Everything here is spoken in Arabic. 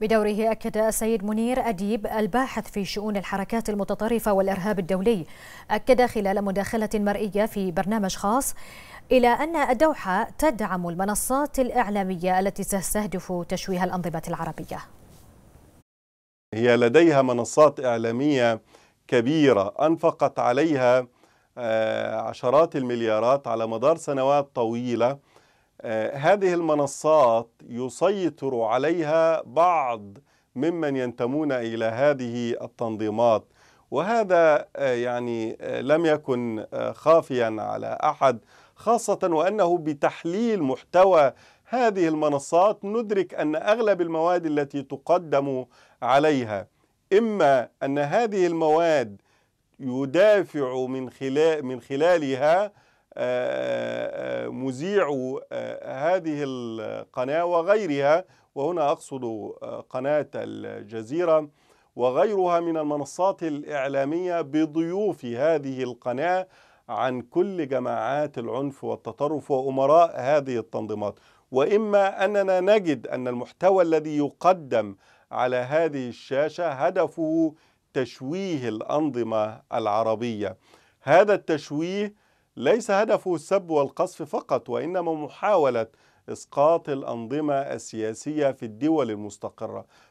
بدوره أكد السيد منير أديب الباحث في شؤون الحركات المتطرفة والإرهاب الدولي أكد خلال مداخلة مرئية في برنامج خاص إلى أن الدوحة تدعم المنصات الإعلامية التي تستهدف تشويه الأنظمة العربية هي لديها منصات إعلامية كبيرة أنفقت عليها آه، عشرات المليارات على مدار سنوات طويلة آه، هذه المنصات يسيطر عليها بعض ممن ينتمون الى هذه التنظيمات وهذا آه، يعني آه، لم يكن خافيا على احد خاصه وانه بتحليل محتوى هذه المنصات ندرك ان اغلب المواد التي تقدم عليها اما ان هذه المواد يدافع من خلال من خلالها مذيع آه، آه، هذه القناة وغيرها وهنا أقصد آه، قناة الجزيرة وغيرها من المنصات الإعلامية بضيوف هذه القناة عن كل جماعات العنف والتطرف وأمراء هذه التنظيمات وإما أننا نجد أن المحتوى الذي يقدم على هذه الشاشة هدفه تشويه الأنظمة العربية هذا التشويه ليس هدفه السب والقصف فقط وإنما محاولة إسقاط الأنظمة السياسية في الدول المستقرة